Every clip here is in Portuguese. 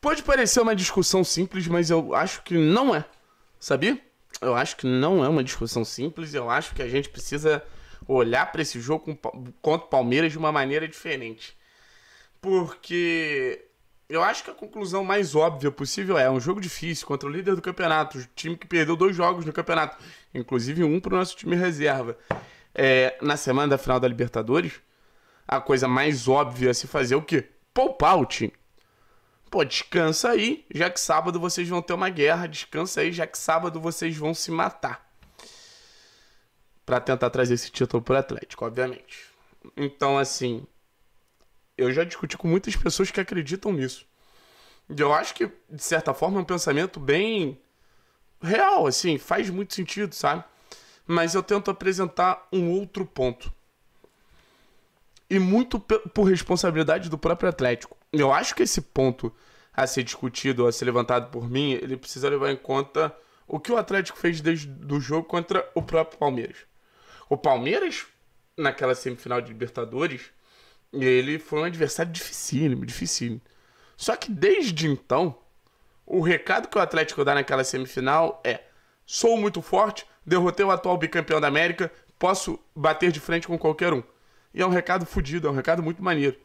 Pode parecer uma discussão simples, mas eu acho que não é. Sabia? Eu acho que não é uma discussão simples. Eu acho que a gente precisa olhar para esse jogo contra o Palmeiras de uma maneira diferente. Porque eu acho que a conclusão mais óbvia possível é, é um jogo difícil contra o líder do campeonato, o time que perdeu dois jogos no campeonato, inclusive um para o nosso time reserva. É, na semana da final da Libertadores, a coisa mais óbvia é se fazer é o quê? Poupar o time pô, descansa aí, já que sábado vocês vão ter uma guerra, descansa aí, já que sábado vocês vão se matar. Para tentar trazer esse título pro Atlético, obviamente. Então, assim, eu já discuti com muitas pessoas que acreditam nisso. E eu acho que, de certa forma, é um pensamento bem real, assim, faz muito sentido, sabe? Mas eu tento apresentar um outro ponto. E muito por responsabilidade do próprio Atlético eu acho que esse ponto a ser discutido, a ser levantado por mim, ele precisa levar em conta o que o Atlético fez desde o jogo contra o próprio Palmeiras. O Palmeiras, naquela semifinal de Libertadores, ele foi um adversário dificílimo, dificílimo. Só que desde então, o recado que o Atlético dá naquela semifinal é: sou muito forte, derrotei o atual bicampeão da América, posso bater de frente com qualquer um. E é um recado fodido, é um recado muito maneiro.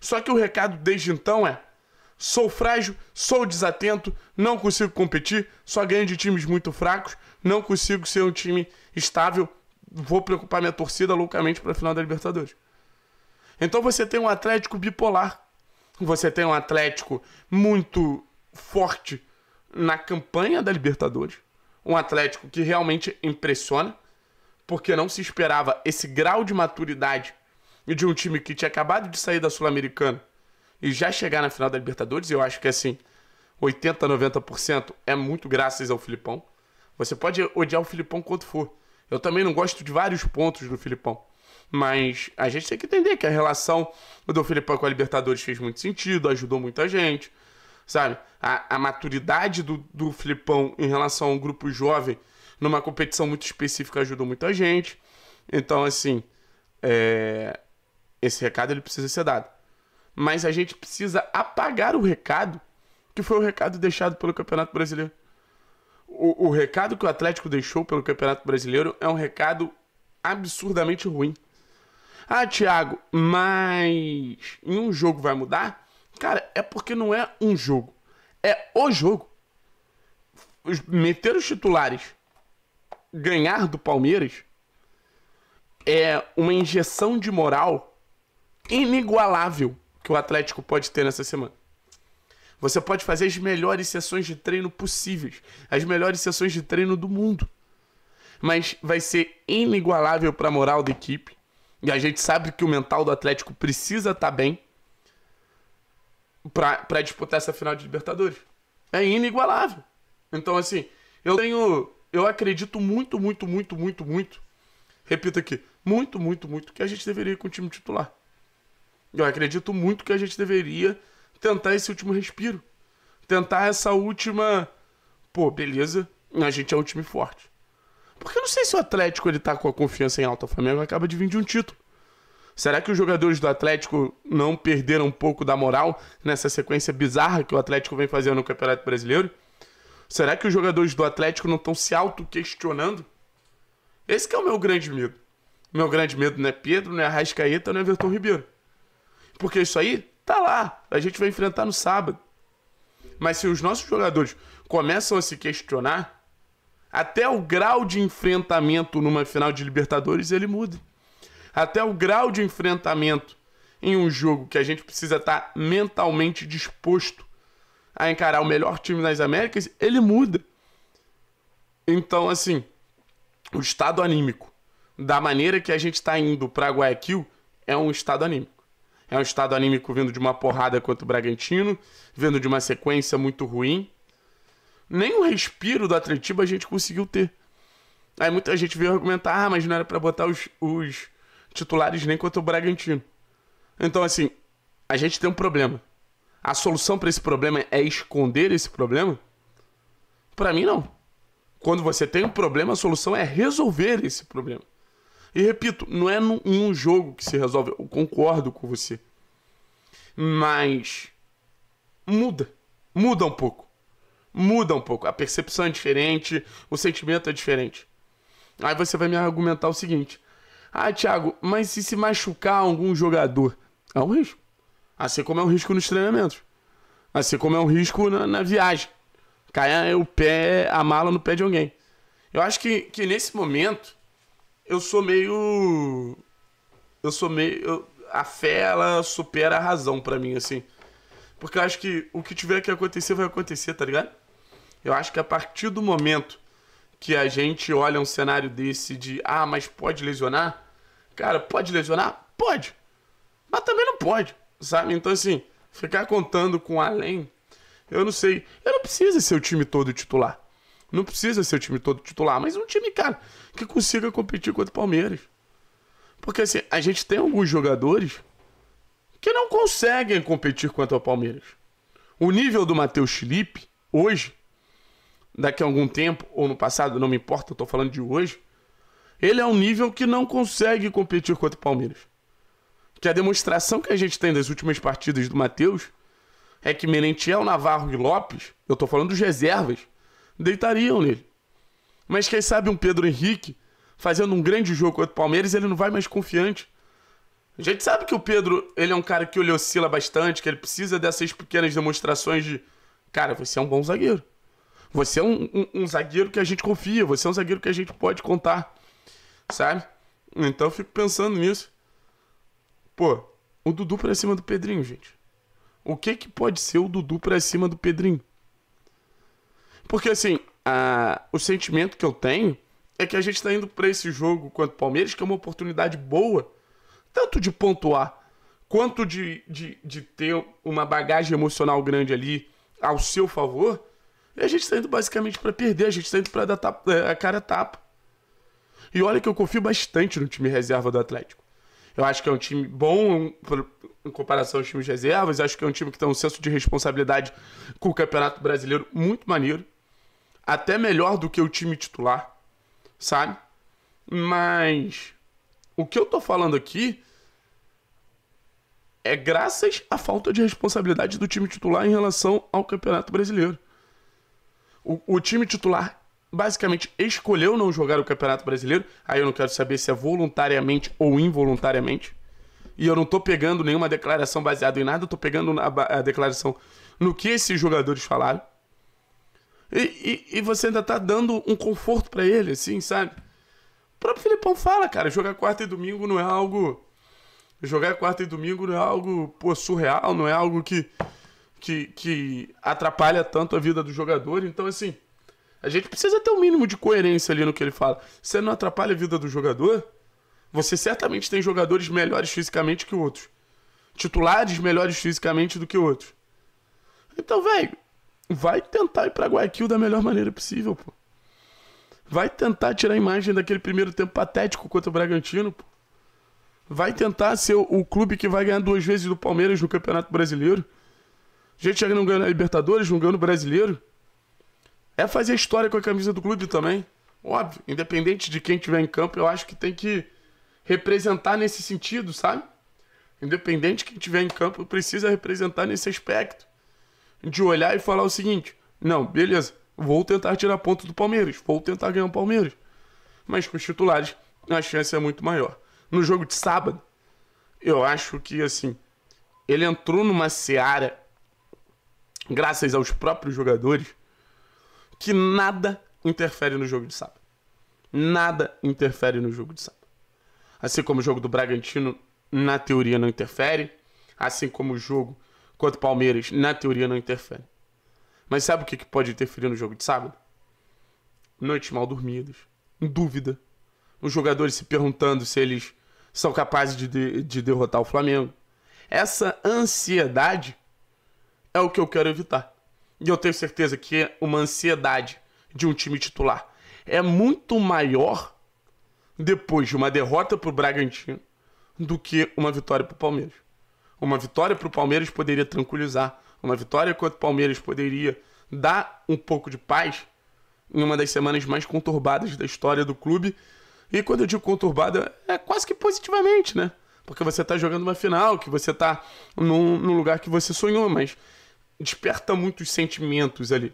Só que o recado desde então é: sou frágil, sou desatento, não consigo competir, só ganho de times muito fracos, não consigo ser um time estável, vou preocupar minha torcida loucamente para a final da Libertadores. Então você tem um Atlético bipolar. Você tem um Atlético muito forte na campanha da Libertadores. Um Atlético que realmente impressiona, porque não se esperava esse grau de maturidade de um time que tinha acabado de sair da Sul-Americana e já chegar na final da Libertadores, eu acho que assim, 80, 90% é muito graças ao Filipão. Você pode odiar o Filipão quanto for. Eu também não gosto de vários pontos do Filipão. Mas a gente tem que entender que a relação do Filipão com a Libertadores fez muito sentido, ajudou muita gente. Sabe? A, a maturidade do, do Filipão em relação a um grupo jovem numa competição muito específica ajudou muita gente. Então, assim, é, esse recado ele precisa ser dado. Mas a gente precisa apagar o recado que foi o recado deixado pelo Campeonato Brasileiro. O, o recado que o Atlético deixou pelo Campeonato Brasileiro é um recado absurdamente ruim. Ah, Thiago, mas em um jogo vai mudar? Cara, é porque não é um jogo, é o jogo. Meter os titulares, ganhar do Palmeiras, é uma injeção de moral inigualável que o Atlético pode ter nessa semana. Você pode fazer as melhores sessões de treino possíveis, as melhores sessões de treino do mundo. Mas vai ser inigualável para a moral da equipe. E a gente sabe que o mental do Atlético precisa estar tá bem para disputar essa final de Libertadores. É inigualável. Então, assim, eu tenho. Eu acredito muito, muito, muito, muito, muito. Repito aqui. Muito, muito, muito que a gente deveria ir com o time titular. Eu acredito muito que a gente deveria tentar esse último respiro. Tentar essa última. Pô, beleza, a gente é um time forte. Porque eu não sei se o Atlético ele tá com a confiança em alta. O Flamengo acaba de vir de um título. Será que os jogadores do Atlético não perderam um pouco da moral nessa sequência bizarra que o Atlético vem fazendo no Campeonato Brasileiro? Será que os jogadores do Atlético não estão se auto-questionando? Esse é o meu grande medo. Meu grande medo não é Pedro, não é Arrascaeta, não é Everton Ribeiro. Porque isso aí tá lá. A gente vai enfrentar no sábado. Mas se os nossos jogadores começam a se questionar, até o grau de enfrentamento numa final de Libertadores ele muda. Até o grau de enfrentamento em um jogo que a gente precisa estar tá mentalmente disposto a encarar o melhor time das Américas, ele muda. Então, assim, o estado anímico, da maneira que a gente está indo para Guayaquil, é um estado anímico. É um estado anímico vindo de uma porrada contra o Bragantino, vindo de uma sequência muito ruim. Nem um respiro do Atletiba a gente conseguiu ter. Aí muita gente veio argumentar, ah, mas não era para botar os, os titulares nem contra o Bragantino. Então, assim, a gente tem um problema. A solução para esse problema é esconder esse problema? Para mim, não. Quando você tem um problema, a solução é resolver esse problema. E repito, não é num, jogo que se resolve. Eu concordo com você. Mas. Muda. Muda um pouco. Muda um pouco. A percepção é diferente, o sentimento é diferente. Aí você vai me argumentar o seguinte: Ah, Thiago, mas se se machucar algum jogador? É um risco. Assim como é um risco nos treinamentos. Assim como é um risco na, na viagem. Caia o pé, a mala no pé de alguém. Eu acho que, que nesse momento eu sou meio. Eu sou meio. Eu, a fé, ela supera a razão para mim, assim. Porque eu acho que o que tiver que acontecer vai acontecer, tá ligado? Eu acho que a partir do momento que a gente olha um cenário desse de, ah, mas pode lesionar? Cara, pode lesionar? Pode. Mas também não pode, sabe? Então, assim, ficar contando com além, eu não sei. Eu não preciso ser o time todo titular. Não precisa ser o time todo titular, mas um time, cara, que consiga competir contra o Palmeiras. Porque assim, a gente tem alguns jogadores que não conseguem competir contra o Palmeiras. O nível do Matheus Felipe, hoje, daqui a algum tempo, ou no passado, não me importa, eu tô falando de hoje, ele é um nível que não consegue competir contra o Palmeiras. Que a demonstração que a gente tem das últimas partidas do Matheus é que Merentiel, Navarro e Lopes, eu tô falando dos reservas, deitariam nele. Mas quem sabe um Pedro Henrique, fazendo um grande jogo contra o Palmeiras, ele não vai mais confiante. A gente sabe que o Pedro, ele é um cara que ele oscila bastante, que ele precisa dessas pequenas demonstrações de... Cara, você é um bom zagueiro. Você é um, um, um zagueiro que a gente confia, você é um zagueiro que a gente pode contar, sabe? Então eu fico pensando nisso. Pô, o Dudu pra cima do Pedrinho, gente. O que que pode ser o Dudu pra cima do Pedrinho? Porque, assim, a... o sentimento que eu tenho é que a gente tá indo para esse jogo contra o Palmeiras, que é uma oportunidade boa, tanto de pontuar, quanto de, de, de ter uma bagagem emocional grande ali ao seu favor. E a gente tá indo basicamente para perder, a gente tá indo pra dar tapa, é, a cara tapa. E olha que eu confio bastante no time reserva do Atlético. Eu acho que é um time bom em comparação aos times reservas. Acho que é um time que tem um senso de responsabilidade com o Campeonato Brasileiro muito maneiro até melhor do que o time titular, sabe? Mas o que eu tô falando aqui é graças à falta de responsabilidade do time titular em relação ao Campeonato Brasileiro. O, o, time titular basicamente escolheu não jogar o Campeonato Brasileiro. Aí eu não quero saber se é voluntariamente ou involuntariamente. E eu não tô pegando nenhuma declaração baseada em nada, eu tô pegando a, a declaração no que esses jogadores falaram. E, e, e você ainda tá dando um conforto para ele, assim, sabe? O próprio Filipão fala, cara, jogar quarta e domingo não é algo. Jogar quarta e domingo não é algo, pô, surreal, não é algo que, que, que atrapalha tanto a vida do jogador. Então, assim, a gente precisa ter um mínimo de coerência ali no que ele fala. Você não atrapalha a vida do jogador? Você certamente tem jogadores melhores fisicamente que outros. Titulares melhores fisicamente do que outros. Então, velho, vai tentar ir pra Guayaquil da melhor maneira possível, pô. Vai tentar tirar a imagem daquele primeiro tempo patético contra o Bragantino, pô. Vai tentar ser o, o clube que vai ganhar duas vezes do Palmeiras no Campeonato Brasileiro. A gente já não ganhou na Libertadores, não ganhou no Brasileiro. É fazer história com a camisa do clube também. Óbvio, independente de quem tiver em campo, eu acho que tem que representar nesse sentido, sabe? Independente de quem tiver em campo, precisa representar nesse aspecto de olhar e falar o seguinte: não, beleza, vou tentar tirar ponto do Palmeiras, vou tentar ganhar o Palmeiras. Mas com os titulares, a chance é muito maior. No jogo de sábado, eu acho que assim, ele entrou numa seara, graças aos próprios jogadores, que nada interfere no jogo de sábado. Nada interfere no jogo de sábado. Assim como o jogo do Bragantino, na teoria, não interfere. Assim como o jogo contra o Palmeiras, na teoria, não interfere. Mas sabe o que pode interferir no jogo de sábado? Noites mal dormidas, dúvida, os jogadores se perguntando se eles são capazes de, de, de derrotar o Flamengo. Essa ansiedade é o que eu quero evitar. E eu tenho certeza que uma ansiedade de um time titular é muito maior depois de uma derrota para o Bragantino do que uma vitória para o Palmeiras. Uma vitória para o Palmeiras poderia tranquilizar. Uma vitória contra o Palmeiras poderia dar um pouco de paz em uma das semanas mais conturbadas da história do clube. E quando eu digo conturbada, é quase que positivamente, né? Porque você está jogando uma final, que você está num, num lugar que você sonhou, mas desperta muitos sentimentos ali.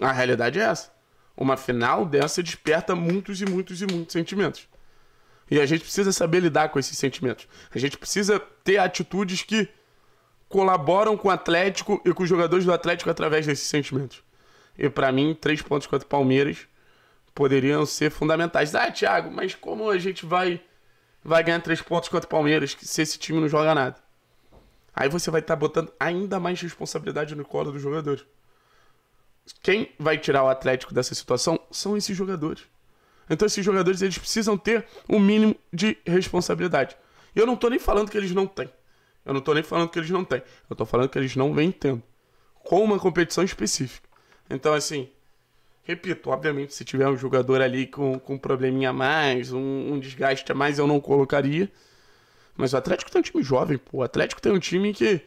A realidade é essa. Uma final dessa desperta muitos e muitos e muitos sentimentos. E a gente precisa saber lidar com esses sentimentos. A gente precisa ter atitudes que colaboram com o Atlético e com os jogadores do Atlético através desses sentimentos. E para mim, três pontos contra o Palmeiras poderiam ser fundamentais. Ah, Thiago, mas como a gente vai vai ganhar três pontos contra o Palmeiras se esse time não joga nada? Aí você vai estar tá botando ainda mais responsabilidade no colo dos jogadores. Quem vai tirar o Atlético dessa situação são esses jogadores. Então esses jogadores eles precisam ter um mínimo de responsabilidade. E eu não tô nem falando que eles não têm. Eu não tô nem falando que eles não têm. Eu tô falando que eles não vêm tendo. Com uma competição específica. Então, assim, repito, obviamente, se tiver um jogador ali com, com um probleminha a mais, um, um desgaste a mais, eu não colocaria. Mas o Atlético tem um time jovem, pô. O Atlético tem um time que,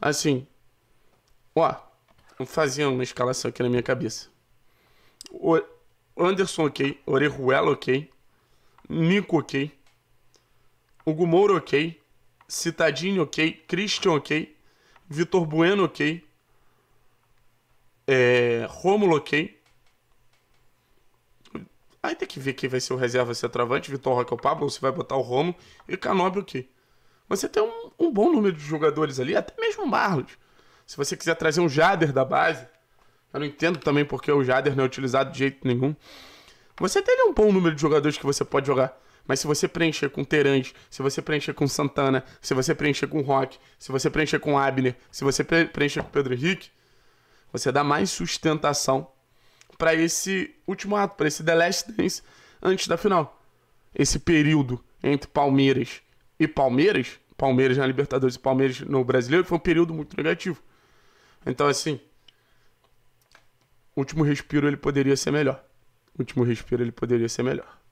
assim, ó, fazia uma escalação aqui na minha cabeça. O Anderson ok, Orejuela ok, Nico ok, Hugo Moura ok, Citadinho ok, Christian ok, Vitor Bueno ok, é, Rômulo ok. Aí tem que ver quem vai ser o reserva centroavante, Vitor Roque é ou Pablo, se vai botar o Romo e Canobi ok. Mas você tem um, um bom número de jogadores ali, até mesmo o Marlos. Se você quiser trazer um Jader da base, eu não entendo também porque o Jader não é utilizado de jeito nenhum. Você tem um bom número de jogadores que você pode jogar. Mas se você preencher com Terange, se você preencher com Santana, se você preencher com Rock, se você preencher com Abner, se você preencher com Pedro Henrique, você dá mais sustentação para esse último ato, para esse The Last Dance antes da final. Esse período entre Palmeiras e Palmeiras, Palmeiras na Libertadores e Palmeiras no Brasileiro, foi um período muito negativo. Então, assim, Último respiro ele poderia ser melhor. Último respiro ele poderia ser melhor.